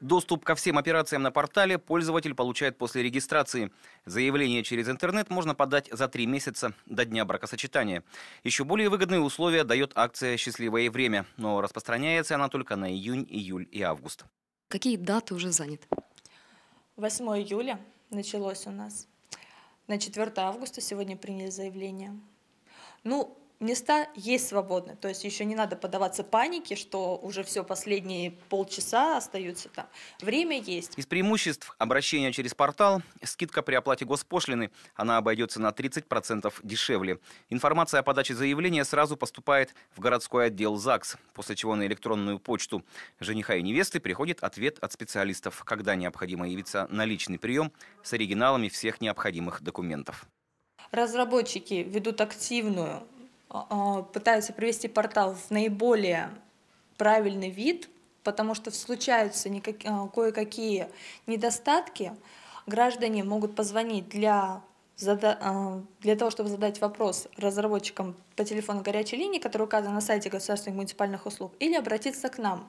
Доступ ко всем операциям на портале пользователь получает после регистрации. Заявление через интернет можно подать за три месяца до дня бракосочетания. Еще более выгодные условия дает акция «Счастливое время», но распространяется она только на июнь, июль и август. Какие даты уже заняты? 8 июля началось у нас. На 4 августа сегодня приняли заявление. Ну, места есть свободны, то есть еще не надо подаваться панике, что уже все последние полчаса остаются там. Время есть. Из преимуществ обращения через портал – скидка при оплате госпошлины. Она обойдется на 30% дешевле. Информация о подаче заявления сразу поступает в городской отдел ЗАГС, после чего на электронную почту жениха и невесты приходит ответ от специалистов, когда необходимо явиться на личный прием с оригиналами всех необходимых документов. Разработчики ведут активную а, пытаются привести портал в наиболее правильный вид, потому что случаются а, кое-какие недостатки, граждане могут позвонить для, а, для того, чтобы задать вопрос разработчикам по телефону горячей линии, который указан на сайте государственных муниципальных услуг, или обратиться к нам.